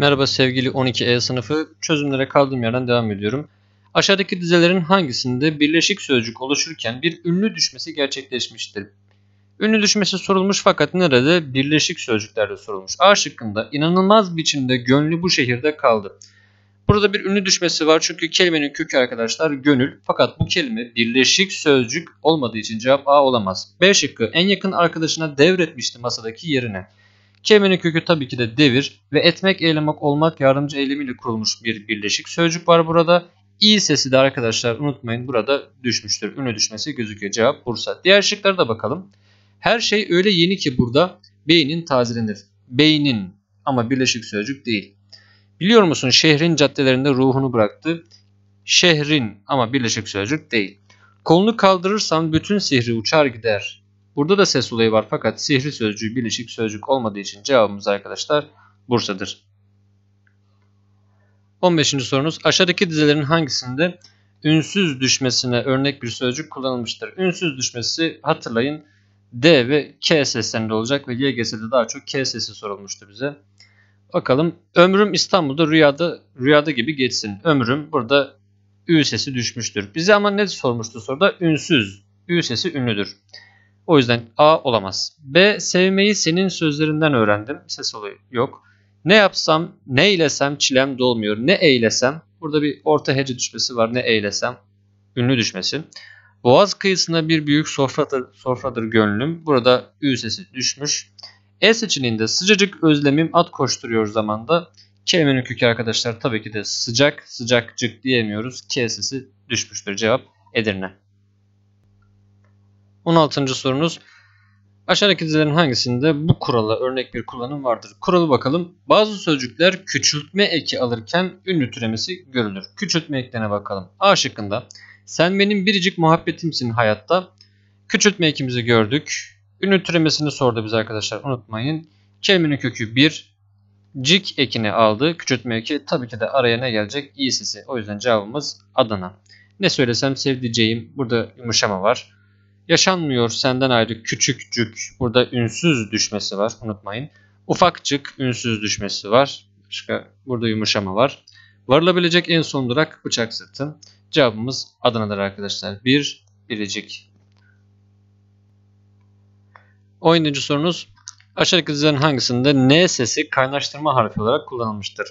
Merhaba sevgili 12E sınıfı, çözümlere kaldığım yerden devam ediyorum. Aşağıdaki dizelerin hangisinde birleşik sözcük oluşurken bir ünlü düşmesi gerçekleşmiştir? Ünlü düşmesi sorulmuş fakat nerede? Birleşik sözcüklerde sorulmuş. A şıkkında inanılmaz biçimde gönlü bu şehirde kaldı. Burada bir ünlü düşmesi var çünkü kelimenin kökü arkadaşlar gönül. Fakat bu kelime birleşik sözcük olmadığı için cevap A olamaz. B şıkkı en yakın arkadaşına devretmişti masadaki yerine. Kelimenin kökü tabii ki de devir ve etmek eylemek olmak yardımcı eylemiyle kurulmuş bir birleşik sözcük var burada. İ sesi de arkadaşlar unutmayın burada düşmüştür. Ünlü düşmesi gözüküyor. Cevap Bursa. Diğer şıklara da bakalım. Her şey öyle yeni ki burada beynin tazelenir. Beynin ama birleşik sözcük değil. Biliyor musun şehrin caddelerinde ruhunu bıraktı. Şehrin ama birleşik sözcük değil. Kolunu kaldırırsan bütün sihri uçar gider. Burada da ses olayı var fakat sihri sözcüğü bileşik sözcük olmadığı için cevabımız arkadaşlar Bursa'dır. 15. sorunuz aşağıdaki dizelerin hangisinde ünsüz düşmesine örnek bir sözcük kullanılmıştır? Ünsüz düşmesi hatırlayın D ve K seslerinde olacak ve YGS'de daha çok K sesi sorulmuştu bize. Bakalım ömrüm İstanbul'da rüyada rüyada gibi geçsin. Ömrüm burada Ü sesi düşmüştür. Bize ama ne sormuştu soruda? Ünsüz. Ü sesi ünlüdür. O yüzden A olamaz. B. Sevmeyi senin sözlerinden öğrendim. Ses olayı yok. Ne yapsam, ne eylesem çilem dolmuyor. Ne eylesem. Burada bir orta hece düşmesi var. Ne eylesem. Ünlü düşmesi. Boğaz kıyısında bir büyük sofradır, sofradır gönlüm. Burada ü sesi düşmüş. E seçeneğinde sıcacık özlemim at koşturuyor zamanda. Kelimenin kökü arkadaşlar tabii ki de sıcak, sıcakcık diyemiyoruz. K sesi düşmüştür cevap Edirne. 16. sorunuz. Aşağıdaki dizilerin hangisinde bu kurala örnek bir kullanım vardır? Kuralı bakalım. Bazı sözcükler küçültme eki alırken ünlü türemesi görülür. Küçültme eklerine bakalım. A şıkkında sen benim biricik muhabbetimsin hayatta. Küçültme ekimizi gördük. Ünlü türemesini sordu bize arkadaşlar unutmayın. Kelimenin kökü 1. Cik ekini aldı. Küçültme eki tabii ki de araya ne gelecek? İ sesi. O yüzden cevabımız Adana. Ne söylesem sevdiceğim. Burada yumuşama var. Yaşanmıyor senden ayrı küçükcük. Burada ünsüz düşmesi var unutmayın. Ufakçık ünsüz düşmesi var. Başka burada yumuşama var. Varılabilecek en son durak bıçak sırtı. Cevabımız Adana'dır arkadaşlar. Bir, biricik. 17. sorunuz. Aşağıdakilerden hangisinde N sesi kaynaştırma harfi olarak kullanılmıştır?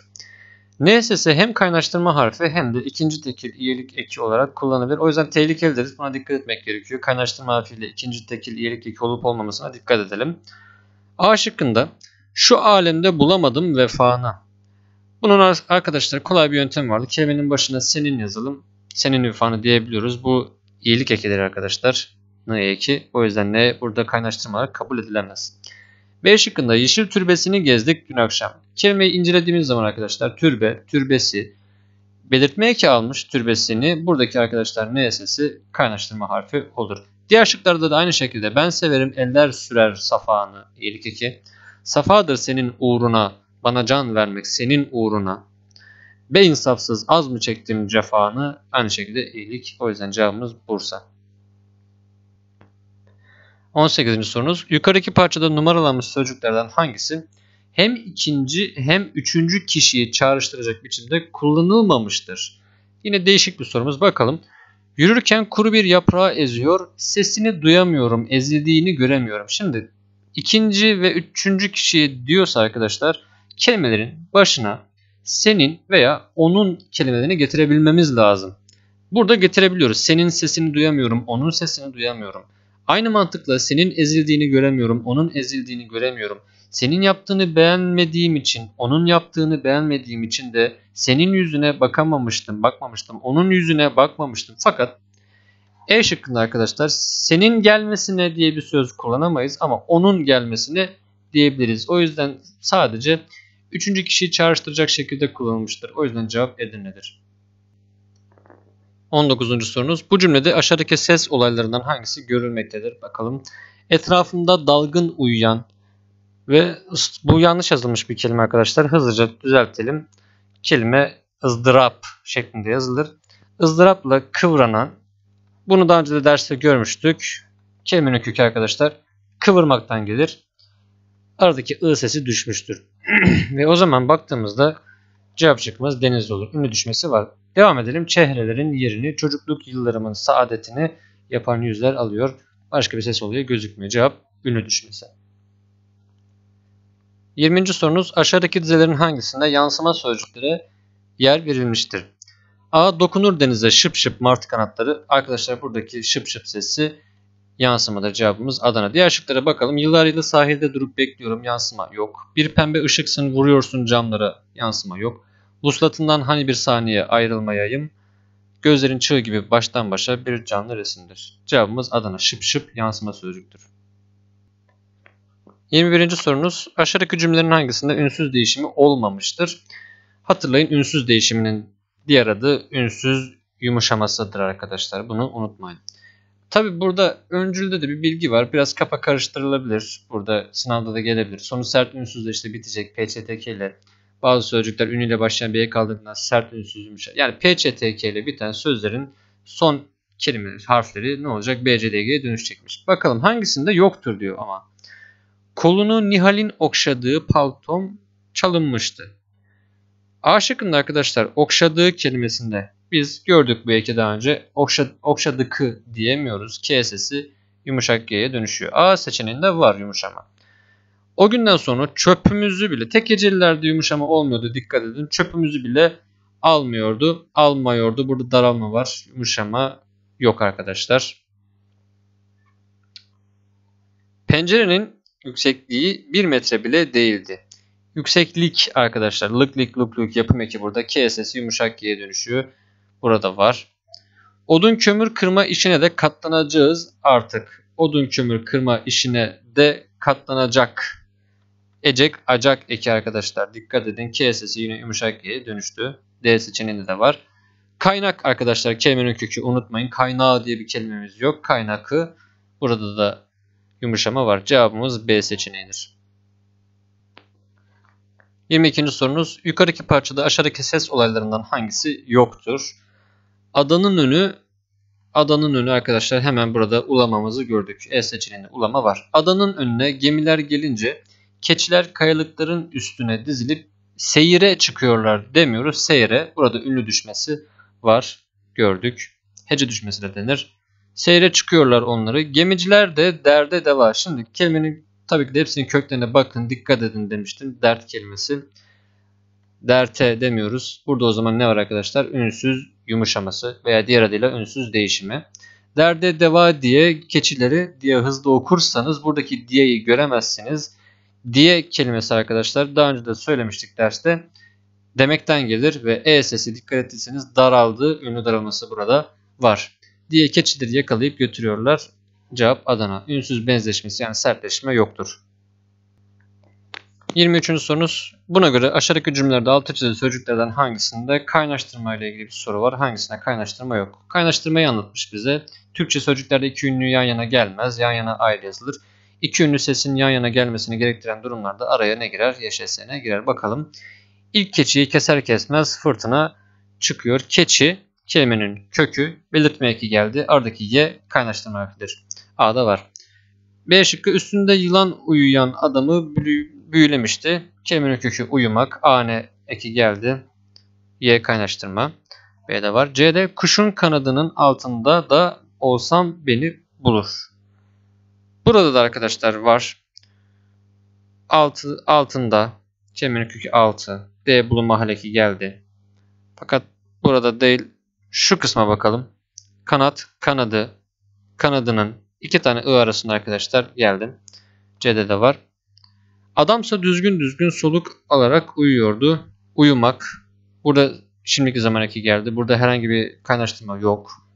NSS hem kaynaştırma harfi hem de ikinci tekil iyilik eki olarak kullanılabilir. O yüzden tehlikeli deriz. Buna dikkat etmek gerekiyor. Kaynaştırma harfiyle ikinci tekil iyilik eki olup olmamasına dikkat edelim. A şıkkında şu alemde bulamadım vefana. Bunun arkadaşlar kolay bir yöntem vardı. Kelimenin başına senin yazalım. Senin vefanı diyebiliyoruz. Bu iyilik ekidir arkadaşlar. N eki. O yüzden ne burada kaynaştırma olarak kabul edilemez. B şıkkında Yeşil Türbesi'ni gezdik dün akşam. Kelimeyi incelediğimiz zaman arkadaşlar türbe, türbesi, belirtmeye ki almış türbesini buradaki arkadaşlar ne sesi kaynaştırma harfi olur. Diğer şıklarda da aynı şekilde ben severim eller sürer safanı iyilik iki. Safadır senin uğruna bana can vermek senin uğruna. Be insafsız az mı çektim cefanı aynı şekilde iyilik o yüzden cevabımız Bursa. 18. sorunuz. Yukarıdaki parçada numaralanmış sözcüklerden hangisi hem ikinci hem üçüncü kişiyi çağrıştıracak biçimde kullanılmamıştır? Yine değişik bir sorumuz. Bakalım. Yürürken kuru bir yaprağı eziyor. Sesini duyamıyorum. Ezildiğini göremiyorum. Şimdi ikinci ve üçüncü kişiyi diyorsa arkadaşlar kelimelerin başına senin veya onun kelimelerini getirebilmemiz lazım. Burada getirebiliyoruz. Senin sesini duyamıyorum, onun sesini duyamıyorum. Aynı mantıkla senin ezildiğini göremiyorum, onun ezildiğini göremiyorum. Senin yaptığını beğenmediğim için, onun yaptığını beğenmediğim için de senin yüzüne bakamamıştım, bakmamıştım. Onun yüzüne bakmamıştım. Fakat E şıkkında arkadaşlar senin gelmesine diye bir söz kullanamayız ama onun gelmesine diyebiliriz. O yüzden sadece üçüncü kişiyi çağrıştıracak şekilde kullanılmıştır. O yüzden cevap Edirne'dir. 19. sorunuz. Bu cümlede aşağıdaki ses olaylarından hangisi görülmektedir? Bakalım. Etrafında dalgın uyuyan ve bu yanlış yazılmış bir kelime arkadaşlar. Hızlıca düzeltelim. Kelime ızdırap şeklinde yazılır. Izdırapla kıvranan. Bunu daha önce de derste görmüştük. Kelimenin kökü arkadaşlar kıvırmaktan gelir. Aradaki ı sesi düşmüştür. ve o zaman baktığımızda cevap çıkmaz. deniz olur. Ünlü düşmesi var. Devam edelim. Çehrelerin yerini, çocukluk yıllarımın saadetini yapan yüzler alıyor. Başka bir ses oluyor gözükmüyor. Cevap ünlü düşmesi. 20. sorunuz aşağıdaki dizelerin hangisinde yansıma sözcüklere yer verilmiştir? A. Dokunur denize şıp şıp martı kanatları. Arkadaşlar buradaki şıp şıp sesi yansımadır. Cevabımız Adana. Diğer şıklara bakalım. Yıllar yılı sahilde durup bekliyorum. Yansıma yok. Bir pembe ışıksın vuruyorsun camlara. Yansıma yok. Vuslatından hani bir saniye ayrılmayayım. Gözlerin çığ gibi baştan başa bir canlı resimdir. Cevabımız Adana şıp şıp yansıma sözcüktür. 21. sorunuz aşağıdaki cümlelerin hangisinde ünsüz değişimi olmamıştır? Hatırlayın ünsüz değişiminin diğer adı ünsüz yumuşamasıdır arkadaşlar. Bunu unutmayın. Tabi burada öncülde de bir bilgi var. Biraz kafa karıştırılabilir. Burada sınavda da gelebilir. Sonu sert ünsüzle işte bitecek. PCTK ile bazı sözcükler ünlüyle başlayan bir ek aldığından sert ünsüz süzülmüş Yani PCTK ile biten sözlerin son kelime harfleri ne olacak? BCDG'ye dönüşecekmiş. Bakalım hangisinde yoktur diyor ama. Kolunu Nihal'in okşadığı paltom çalınmıştı. A şıkkında arkadaşlar okşadığı kelimesinde biz gördük belki daha önce okşa, okşadıkı diyemiyoruz. K sesi yumuşak G'ye dönüşüyor. A seçeneğinde var yumuşama. O günden sonra çöpümüzü bile tek gecelilerde yumuşama olmuyordu dikkat edin. Çöpümüzü bile almıyordu. Almıyordu. Burada daralma var. Yumuşama yok arkadaşlar. Pencerenin yüksekliği 1 metre bile değildi. Yükseklik arkadaşlar lık lık lık lık yapım eki burada. K sesi yumuşak G'ye dönüşüyor. Burada var. Odun kömür kırma işine de katlanacağız artık. Odun kömür kırma işine de katlanacak Ecek, acak eki arkadaşlar. Dikkat edin. K sesi yine yumuşak Y'ye dönüştü. D seçeneğinde de var. Kaynak arkadaşlar kelimenin kökü unutmayın. Kaynağı diye bir kelimemiz yok. Kaynakı burada da yumuşama var. Cevabımız B seçeneğidir. 22. sorunuz. Yukarıdaki parçada aşağıdaki ses olaylarından hangisi yoktur? Adanın önü Adanın önü arkadaşlar hemen burada ulamamızı gördük. E seçeneğinde ulama var. Adanın önüne gemiler gelince keçiler kayalıkların üstüne dizilip seyire çıkıyorlar demiyoruz. Seyre burada ünlü düşmesi var gördük. Hece düşmesi de denir. Seyre çıkıyorlar onları. Gemiciler de derde deva. Şimdi kelimenin tabii ki de hepsinin köklerine bakın dikkat edin demiştim. Dert kelimesi. Derte demiyoruz. Burada o zaman ne var arkadaşlar? Ünsüz yumuşaması veya diğer adıyla ünsüz değişimi. Derde deva diye keçileri diye hızlı okursanız buradaki diyeyi göremezsiniz diye kelimesi arkadaşlar daha önce de söylemiştik derste. Demekten gelir ve e sesi dikkat ettiyseniz daraldı. Ünlü daralması burada var. Diye keçidir yakalayıp götürüyorlar. Cevap Adana. Ünsüz benzeşmesi yani sertleşme yoktur. 23. sorunuz. Buna göre aşağıdaki cümlelerde altı çizili sözcüklerden hangisinde kaynaştırma ile ilgili bir soru var, hangisinde kaynaştırma yok. Kaynaştırmayı anlatmış bize. Türkçe sözcüklerde iki ünlü yan yana gelmez, yan yana ayrı yazılır. İki ünlü sesin yan yana gelmesini gerektiren durumlarda araya ne girer? Yaşasene girer. Bakalım. İlk keçiyi keser kesmez fırtına çıkıyor. Keçi kelimenin kökü belirtme eki geldi. Aradaki Y kaynaştırma harfidir. A'da var. B şıkkı üstünde yılan uyuyan adamı büyülemişti. Kelimenin kökü uyumak. ane eki geldi. Y kaynaştırma. B'de var. C'de kuşun kanadının altında da olsam beni bulur. Burada da arkadaşlar var. Altı, altında çemberin kökü 6. D bulunma haleki geldi. Fakat burada değil şu kısma bakalım. Kanat kanadı kanadının iki tane I arasında arkadaşlar geldim. C'de de var. Adamsa düzgün düzgün soluk alarak uyuyordu. Uyumak. Burada şimdiki zaman geldi. Burada herhangi bir kaynaştırma yok.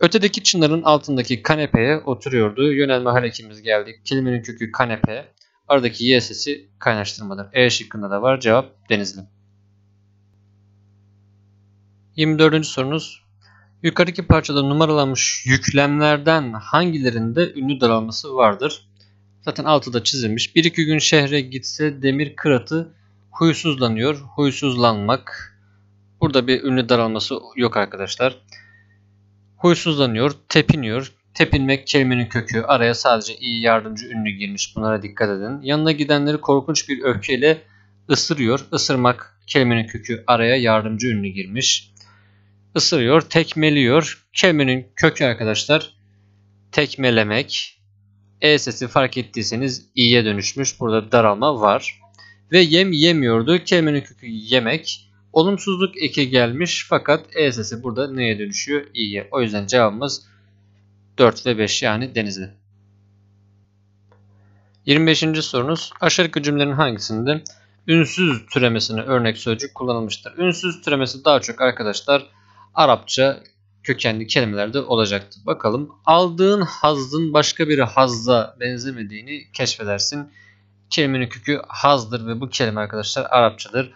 Ötedeki çınarın altındaki kanepeye oturuyordu. Yönelme harekimiz geldi. Kelimenin kökü kanepe. Aradaki Y sesi kaynaştırmadır. E şıkkında da var. Cevap Denizli. 24. sorunuz. Yukarıdaki parçada numaralanmış yüklemlerden hangilerinde ünlü daralması vardır? Zaten altı da çizilmiş. Bir iki gün şehre gitse demir kıratı huysuzlanıyor. Huysuzlanmak. Burada bir ünlü daralması yok arkadaşlar. Huysuzlanıyor, tepiniyor. Tepinmek kelimenin kökü. Araya sadece iyi yardımcı ünlü girmiş. Bunlara dikkat edin. Yanına gidenleri korkunç bir öfkeyle ısırıyor. Isırmak kelimenin kökü. Araya yardımcı ünlü girmiş. Isırıyor, tekmeliyor. Kelimenin kökü arkadaşlar tekmelemek. E sesi fark ettiyseniz i'ye dönüşmüş. Burada daralma var. Ve yem yemiyordu. Kelimenin kökü yemek. Olumsuzluk eki gelmiş fakat E sesi burada neye dönüşüyor? İ'ye. O yüzden cevabımız 4 ve 5 yani denizli. 25. sorunuz aşağıdaki cümlelerin hangisinde ünsüz türemesine örnek sözcük kullanılmıştır? Ünsüz türemesi daha çok arkadaşlar Arapça kökenli kelimelerde olacaktı. Bakalım aldığın hazdın başka bir hazza benzemediğini keşfedersin. Kelimenin kökü hazdır ve bu kelime arkadaşlar Arapçadır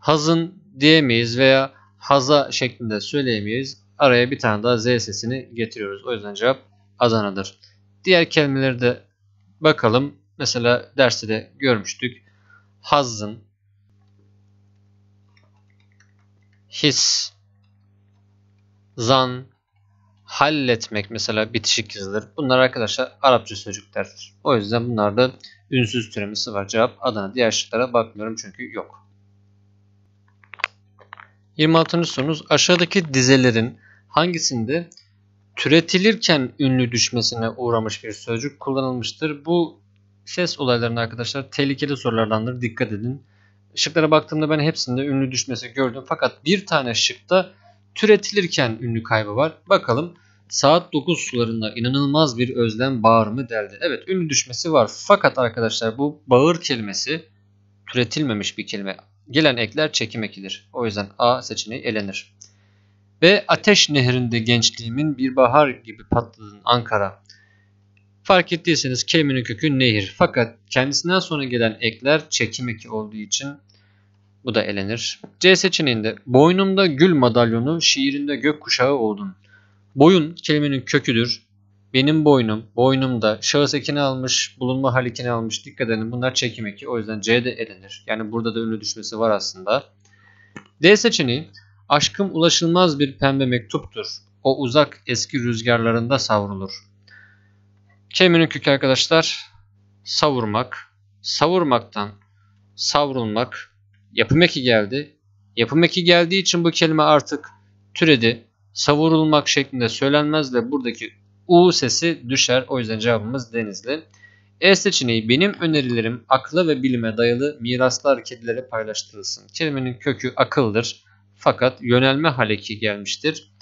hazın diyemeyiz veya haza şeklinde söyleyemeyiz. Araya bir tane daha Z sesini getiriyoruz. O yüzden cevap Adana'dır. Diğer kelimeleri de bakalım. Mesela derste de görmüştük. Hazın, his, zan, halletmek mesela bitişik yazılır. Bunlar arkadaşlar Arapça sözcüklerdir. O yüzden bunlarda ünsüz türemesi var. Cevap Adana. Diğer şıklara bakmıyorum çünkü yok. 26. sorunuz aşağıdaki dizelerin hangisinde türetilirken ünlü düşmesine uğramış bir sözcük kullanılmıştır? Bu ses olaylarında arkadaşlar tehlikeli sorulardandır. Dikkat edin. Şıklara baktığımda ben hepsinde ünlü düşmesi gördüm. Fakat bir tane şıkta türetilirken ünlü kaybı var. Bakalım saat 9 sularında inanılmaz bir özlem bağrımı deldi. Evet ünlü düşmesi var. Fakat arkadaşlar bu bağır kelimesi türetilmemiş bir kelime. Gelen ekler çekim ekidir. O yüzden A seçeneği elenir. Ve ateş nehrinde gençliğimin bir bahar gibi patladın Ankara. Fark ettiyseniz kelimenin kökü nehir. Fakat kendisinden sonra gelen ekler çekim eki olduğu için bu da elenir. C seçeneğinde boynumda gül madalyonu şiirinde gökkuşağı oldun. Boyun kelimenin köküdür. Benim boynum, boynumda şahıs ekini almış, bulunma hal ekini almış. Dikkat edin bunlar çekim eki. O yüzden C de elenir. Yani burada da ünlü düşmesi var aslında. D seçeneği aşkım ulaşılmaz bir pembe mektuptur. O uzak eski rüzgarlarında savrulur. Kelimenin kökü arkadaşlar savurmak. Savurmaktan savrulmak. Yapım eki geldi. Yapım eki geldiği için bu kelime artık türedi. Savurulmak şeklinde söylenmez de buradaki U sesi düşer. O yüzden cevabımız Denizli. E seçeneği benim önerilerim akla ve bilime dayalı miraslar kedilere paylaştırılsın. Kelimenin kökü akıldır. Fakat yönelme haleki gelmiştir.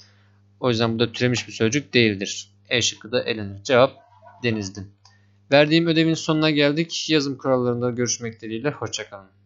O yüzden bu da türemiş bir sözcük değildir. E şıkkı da elenir. Cevap Denizli. Verdiğim ödevin sonuna geldik. Yazım kurallarında görüşmek dileğiyle. Hoşçakalın.